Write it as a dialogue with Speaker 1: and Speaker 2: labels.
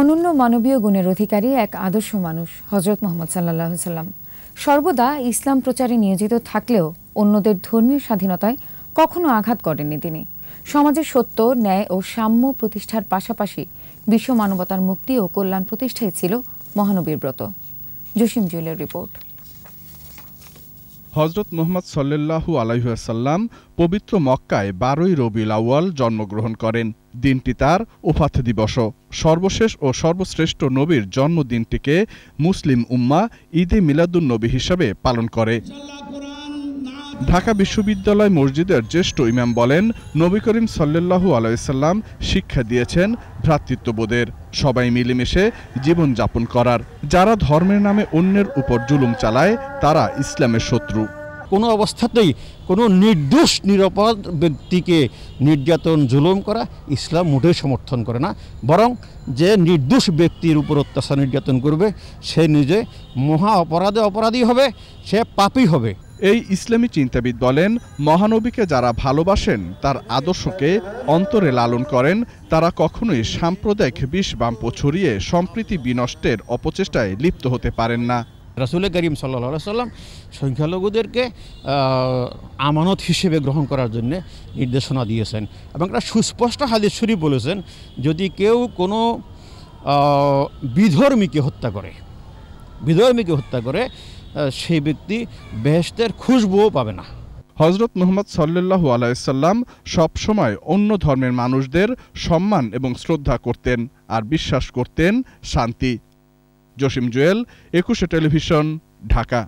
Speaker 1: অনন্য মানবীয় গুণের অধিকারী এক আদর্শ মানুষ হজরত মোহাম্মদ সাল্লাহ সাল্লাম সর্বদা ইসলাম প্রচারে নিয়োজিত থাকলেও অন্যদের ধর্মীয় স্বাধীনতায় কখনো আঘাত করেননি তিনি সমাজের সত্য ন্যায় ও সাম্য প্রতিষ্ঠার পাশাপাশি বিশ্ব মানবতার মুক্তি ও কল্যাণ প্রতিষ্ঠাই ছিল মহানবীর ব্রত জসিম জুয়েলের রিপোর্ট
Speaker 2: হজরত মোহাম্মদ সাল্লু আলাইসাল্লাম পবিত্র মক্কায় বারোই রবিউল আউয়াল জন্মগ্রহণ করেন দিনটি তার ওফাত দিবস সর্বশেষ ও সর্বশ্রেষ্ঠ নবীর জন্মদিনটিকে মুসলিম উম্মা ঈদে মিলাদুন নবী হিসাবে পালন করে ঢাকা বিশ্ববিদ্যালয় মসজিদের জ্যেষ্ঠ ইমাম বলেন নবী করিম সাল্লু আলাইসাল্লাম শিক্ষা দিয়েছেন ভ্রাতৃত্ববোধের সবাই মিলেমিশে জীবনযাপন করার যারা ধর্মের নামে অন্যের উপর জুলুম চালায় তারা ইসলামের শত্রু কোনো অবস্থাতেই কোনো নির্দোষ নিরাপদ ব্যক্তিকে
Speaker 3: নির্যাতন জুলুম করা ইসলাম মোটেই সমর্থন করে না বরং যে
Speaker 2: নির্দোষ ব্যক্তির উপর অত্যাচার নির্যাতন করবে সে নিজে মহা অপরাধে অপরাধী হবে সে পাপি হবে এই ইসলামী চিন্তাবিদ বলেন মহানবীকে যারা ভালোবাসেন তার আদর্শকে অন্তরে লালন করেন তারা কখনোই সাম্প্রদায়িক বিষ বাম্প ছড়িয়ে সম্প্রীতি বিনষ্টের অপচেষ্টায় লিপ্ত হতে পারেন না
Speaker 3: রাসুল করিম সাল্লা সাল্লাম সংখ্যালঘুদেরকে আমানত হিসেবে গ্রহণ করার জন্য নির্দেশনা দিয়েছেন এবং একটা সুস্পষ্ট হাদিস শরীফ বলেছেন যদি কেউ কোনো বিধর্মীকে হত্যা করে বিধর্মীকে হত্যা করে সেই
Speaker 2: ব্যক্তি বেহেস্তের খুশবুও পাবে না হজরত মোহাম্মদ সাল্লু আলাইসাল্লাম সবসময় অন্য ধর্মের মানুষদের সম্মান এবং শ্রদ্ধা করতেন আর বিশ্বাস করতেন শান্তি জসিম জুয়েল একুশে টেলিভিশন ঢাকা